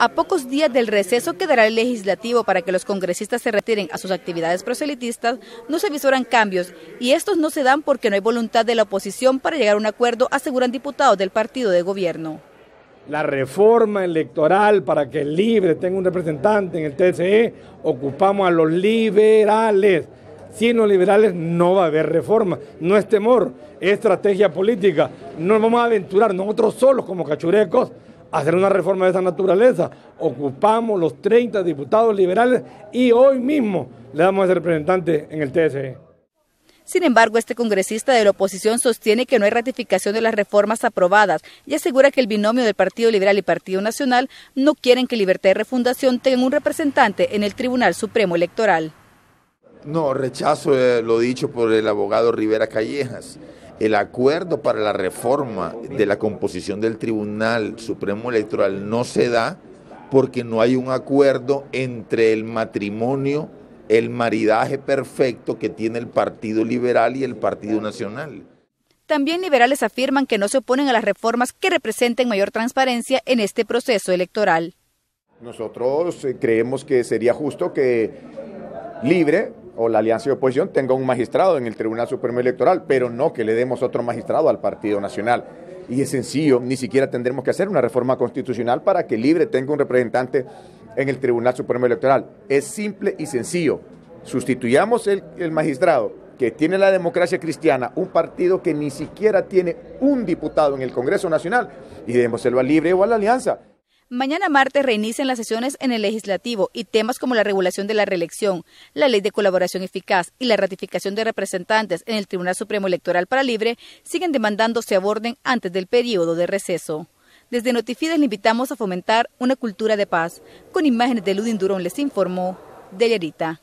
A pocos días del receso que dará el legislativo para que los congresistas se retiren a sus actividades proselitistas, no se visoran cambios y estos no se dan porque no hay voluntad de la oposición para llegar a un acuerdo, aseguran diputados del partido de gobierno. La reforma electoral para que el libre tenga un representante en el TCE, ocupamos a los liberales. Sin los liberales no va a haber reforma, no es temor, es estrategia política. No nos vamos a aventurar nosotros solos como cachurecos hacer una reforma de esa naturaleza. Ocupamos los 30 diputados liberales y hoy mismo le damos ese representante en el TSE. Sin embargo, este congresista de la oposición sostiene que no hay ratificación de las reformas aprobadas y asegura que el binomio del Partido Liberal y Partido Nacional no quieren que Libertad y Refundación tengan un representante en el Tribunal Supremo Electoral. No, rechazo eh, lo dicho por el abogado Rivera Callejas el acuerdo para la reforma de la composición del Tribunal Supremo Electoral no se da porque no hay un acuerdo entre el matrimonio, el maridaje perfecto que tiene el Partido Liberal y el Partido Nacional. También liberales afirman que no se oponen a las reformas que representen mayor transparencia en este proceso electoral. Nosotros eh, creemos que sería justo que libre o la alianza de oposición tenga un magistrado en el Tribunal Supremo Electoral, pero no que le demos otro magistrado al Partido Nacional. Y es sencillo, ni siquiera tendremos que hacer una reforma constitucional para que Libre tenga un representante en el Tribunal Supremo Electoral. Es simple y sencillo. Sustituyamos el, magistrado que tiene la democracia cristiana, un partido que ni siquiera tiene un diputado en el Congreso Nacional, y démoselo a Libre o a la Alianza. Mañana martes reinician las sesiones en el legislativo y temas como la regulación de la reelección, la ley de colaboración eficaz y la ratificación de representantes en el Tribunal Supremo Electoral para Libre siguen demandándose se aborden antes del periodo de receso. Desde Notifides le invitamos a fomentar una cultura de paz. Con imágenes de Ludin Durón les informó de Dellerita.